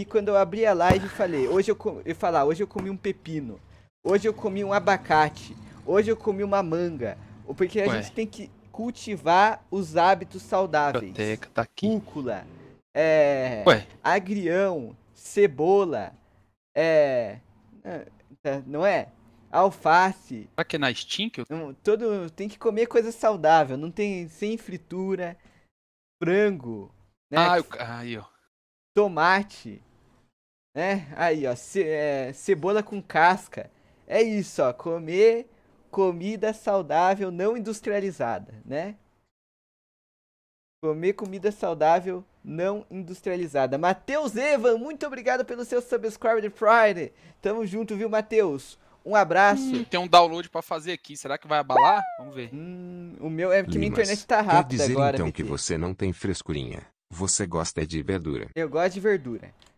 E quando eu abri a live, falei, hoje eu, eu falar, hoje eu comi um pepino. Hoje eu comi um abacate. Hoje eu comi uma manga. Porque a Ué. gente tem que cultivar os hábitos saudáveis. Proteca, tá aqui. Cúcula, é, Ué. agrião, cebola, é, não é? Alface. Será que é na Steam que eu... Todo, tem que comer coisa saudável, não tem sem fritura, frango, né? Ah, eu... Tomate. Né? Aí, ó, ce é, cebola com casca. É isso, ó, comer comida saudável não industrializada, né? Comer comida saudável não industrializada. Matheus Evan, muito obrigado pelo seu subscribe de Friday. Tamo junto, viu, Matheus? Um abraço. Hum, tem um download para fazer aqui. Será que vai abalar? Vamos ver. Hum, o meu é que Limas, minha internet tá rápida quer dizer agora. Então que você não tem frescurinha. Você gosta de verdura. Eu gosto de verdura.